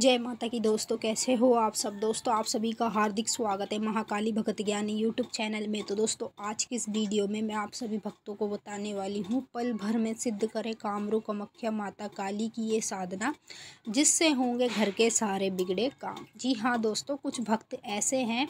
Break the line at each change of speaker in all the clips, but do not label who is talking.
जय माता की दोस्तों कैसे हो आप सब दोस्तों आप सभी का हार्दिक स्वागत है महाकाली भगत ज्ञानी यूट्यूब चैनल में तो दोस्तों आज की इस वीडियो में मैं आप सभी भक्तों को बताने वाली हूँ पल भर में सिद्ध करें कामरू कमख्या माता काली की ये साधना जिससे होंगे घर के सारे बिगड़े काम जी हाँ दोस्तों कुछ भक्त ऐसे हैं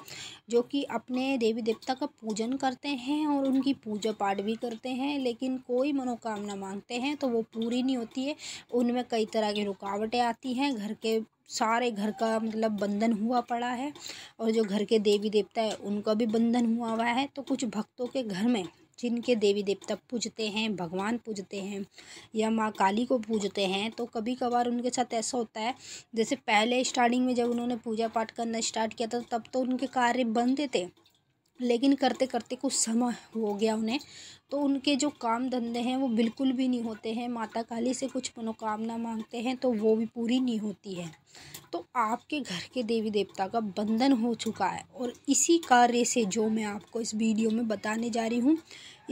जो कि अपने देवी देवता का पूजन करते हैं और उनकी पूजा पाठ भी करते हैं लेकिन कोई मनोकामना मांगते हैं तो वो पूरी नहीं होती है उनमें कई तरह की रुकावटें आती हैं घर के सारे घर का मतलब बंधन हुआ पड़ा है और जो घर के देवी देवता है उनका भी बंधन हुआ हुआ है तो कुछ भक्तों के घर में जिनके देवी देवता पूजते हैं भगवान पूजते हैं या माँ काली को पूजते हैं तो कभी कभार उनके साथ ऐसा होता है जैसे पहले स्टार्टिंग में जब उन्होंने पूजा पाठ करना स्टार्ट किया था तब तो उनके कार्य बनते थे लेकिन करते करते कुछ समय हो गया उन्हें तो उनके जो काम धंधे हैं वो बिल्कुल भी नहीं होते हैं माता काली से कुछ मनोकामना मांगते हैं तो वो भी पूरी नहीं होती है तो आपके घर के देवी देवता का बंधन हो चुका है और इसी कार्य से जो मैं आपको इस वीडियो में बताने जा रही हूँ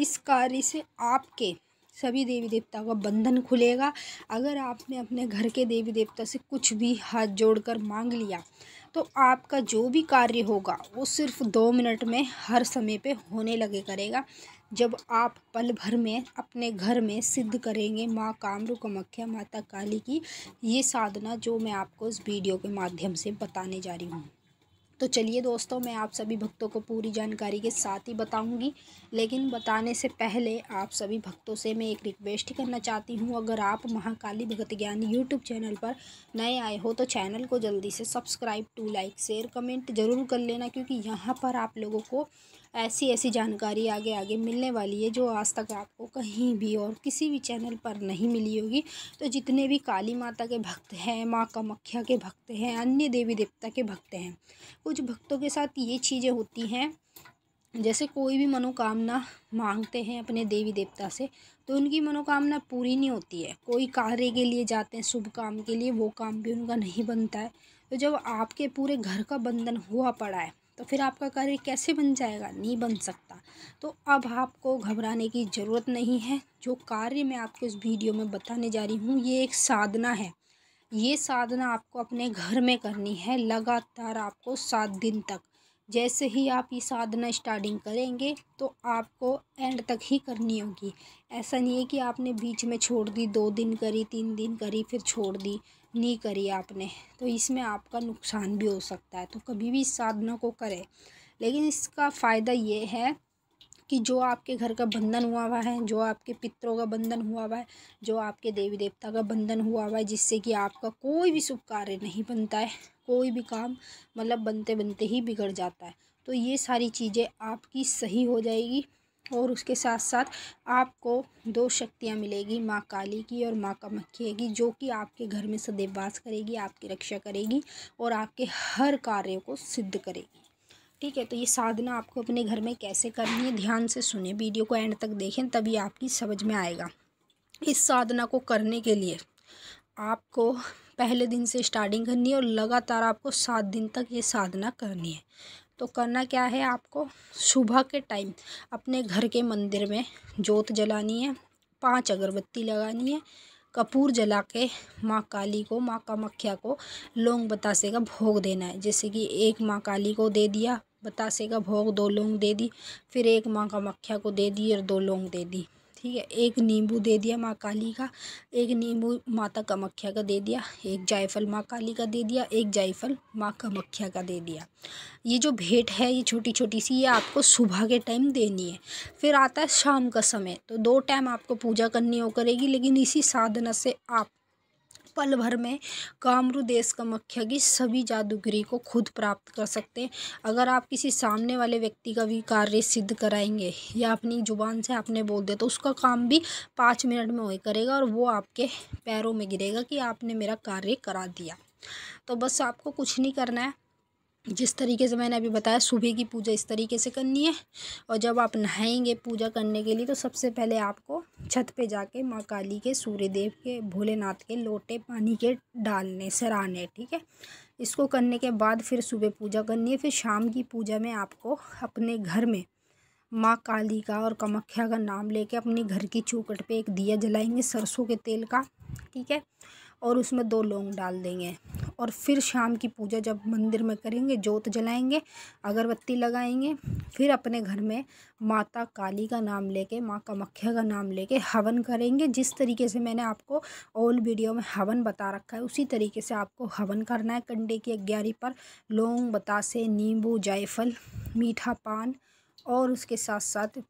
इस कार्य से आपके सभी देवी देवताओं का बंधन खुलेगा अगर आपने अपने घर के देवी देवता से कुछ भी हाथ जोड़कर मांग लिया तो आपका जो भी कार्य होगा वो सिर्फ दो मिनट में हर समय पे होने लगे करेगा जब आप पल भर में अपने घर में सिद्ध करेंगे माँ कामरू कमख्या माता काली की ये साधना जो मैं आपको इस वीडियो के माध्यम से बताने जा रही हूँ तो चलिए दोस्तों मैं आप सभी भक्तों को पूरी जानकारी के साथ ही बताऊंगी लेकिन बताने से पहले आप सभी भक्तों से मैं एक रिक्वेस्ट करना चाहती हूं अगर आप महाकाली भगत ज्ञान यूट्यूब चैनल पर नए आए हो तो चैनल को जल्दी से subscribe to like share comment ज़रूर कर लेना क्योंकि यहाँ पर आप लोगों को ऐसी ऐसी जानकारी आगे आगे मिलने वाली है जो आज तक आपको कहीं भी और किसी भी चैनल पर नहीं मिली होगी तो जितने भी काली माता के भक्त हैं माँ कामाख्या के भक्त हैं अन्य देवी देवता के भक्त हैं कुछ भक्तों के साथ ये चीज़ें होती हैं जैसे कोई भी मनोकामना मांगते हैं अपने देवी देवता से तो उनकी मनोकामना पूरी नहीं होती है कोई कार्य के लिए जाते हैं शुभ काम के लिए वो काम भी उनका नहीं बनता है तो जब आपके पूरे घर का बंधन हुआ पड़ा है तो फिर आपका कार्य कैसे बन जाएगा नहीं बन सकता तो अब आपको घबराने की ज़रूरत नहीं है जो कार्य मैं आपको इस वीडियो में बताने जा रही हूँ ये एक साधना है ये साधना आपको अपने घर में करनी है लगातार आपको सात दिन तक जैसे ही आप ये साधना स्टार्टिंग करेंगे तो आपको एंड तक ही करनी होगी ऐसा नहीं है कि आपने बीच में छोड़ दी दो दिन करी तीन दिन करी फिर छोड़ दी नहीं करी आपने तो इसमें आपका नुकसान भी हो सकता है तो कभी भी इस साधना को करें लेकिन इसका फ़ायदा ये है कि जो आपके घर का बंधन हुआ हुआ है जो आपके पितरों का बंधन हुआ हुआ है जो आपके देवी देवता का बंधन हुआ हुआ है जिससे कि आपका कोई भी शुभ कार्य नहीं बनता है कोई भी काम मतलब बनते बनते ही बिगड़ जाता है तो ये सारी चीज़ें आपकी सही हो जाएगी और उसके साथ साथ आपको दो शक्तियाँ मिलेगी माँ काली की और माँ कामाख्या की जो कि आपके घर में सदैव वास करेगी आपकी रक्षा करेगी और आपके हर कार्य को सिद्ध करेगी ठीक है तो ये साधना आपको अपने घर में कैसे करनी है ध्यान से सुने वीडियो को एंड तक देखें तभी आपकी समझ में आएगा इस साधना को करने के लिए आपको पहले दिन से स्टार्टिंग करनी है और लगातार आपको सात दिन तक ये साधना करनी है तो करना क्या है आपको सुबह के टाइम अपने घर के मंदिर में जोत जलानी है पांच अगरबत्ती लगानी है कपूर जला के माँ काली को माँ कामख्या को लौंग बतासे का भोग देना है जैसे कि एक माँ काली को दे दिया बतासे का भोग दो लौंग दे दी फिर एक माँ कामख्या को दे दी और दो लौंग दे दी ठीक है एक नींबू दे दिया माँ काली का एक नींबू माता कामाख्या का दे दिया एक जायफल माँ काली का दे दिया एक जायफल माँ कामाख्या का दे दिया ये जो भेंट है ये छोटी छोटी सी ये आपको सुबह के टाइम देनी है फिर आता है शाम का समय तो दो टाइम आपको पूजा करनी हो करेगी लेकिन इसी साधना से आप पल भर में कामरू देश कमख्या की सभी जादूगरी को खुद प्राप्त कर सकते हैं अगर आप किसी सामने वाले व्यक्ति का भी कार्य सिद्ध कराएंगे या अपनी ज़ुबान से आपने बोल दिया तो उसका काम भी पाँच मिनट में वही करेगा और वो आपके पैरों में गिरेगा कि आपने मेरा कार्य करा दिया तो बस आपको कुछ नहीं करना है जिस तरीके से मैंने अभी बताया सुबह की पूजा इस तरीके से करनी है और जब आप नहाएंगे पूजा करने के लिए तो सबसे पहले आपको छत पे जाके माँ काली के सूर्यदेव के भोलेनाथ के लोटे पानी के डालने सराहने ठीक है इसको करने के बाद फिर सुबह पूजा करनी है फिर शाम की पूजा में आपको अपने घर में माँ काली का और कमख्या का नाम लेके अपने घर की चौकट पे एक दिया जलाएंगे सरसों के तेल का ठीक है और उसमें दो लौंग डाल देंगे और फिर शाम की पूजा जब मंदिर में करेंगे जोत जलाएंगे अगरबत्ती लगाएंगे फिर अपने घर में माता काली का नाम लेके माँ कामख्या का नाम लेके हवन करेंगे जिस तरीके से मैंने आपको ओल्ड वीडियो में हवन बता रखा है उसी तरीके से आपको हवन करना है कंडे की अग्यारी पर लौंग बतासे नींबू जायफल मीठा पान और उसके साथ साथ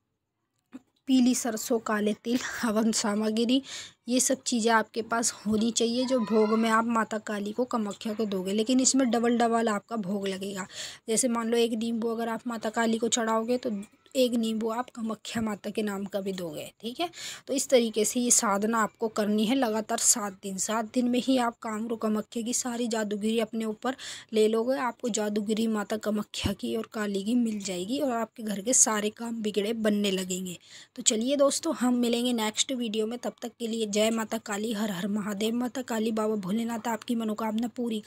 पीली सरसों काले तिल हवन सामग्री ये सब चीज़ें आपके पास होनी चाहिए जो भोग में आप माता काली को कमख्या को दोगे लेकिन इसमें डबल डबल आपका भोग लगेगा जैसे मान लो एक नींबू अगर आप माता काली को चढ़ाओगे तो एक नींबू आप कमख्या माता के नाम का भी दोगे ठीक है तो इस तरीके से ये साधना आपको करनी है लगातार सात दिन सात दिन में ही आप कामरू कमख्या की सारी जादूगिरी अपने ऊपर ले लोगे आपको जादूगिरी माता कमख्या की और काली की मिल जाएगी और आपके घर के सारे काम बिगड़े बनने लगेंगे तो चलिए दोस्तों हम मिलेंगे नेक्स्ट वीडियो में तब तक के लिए जय माता काली हर हर महादेव माता काली बाबा भोलेनाथ आपकी मनोकामना पूरी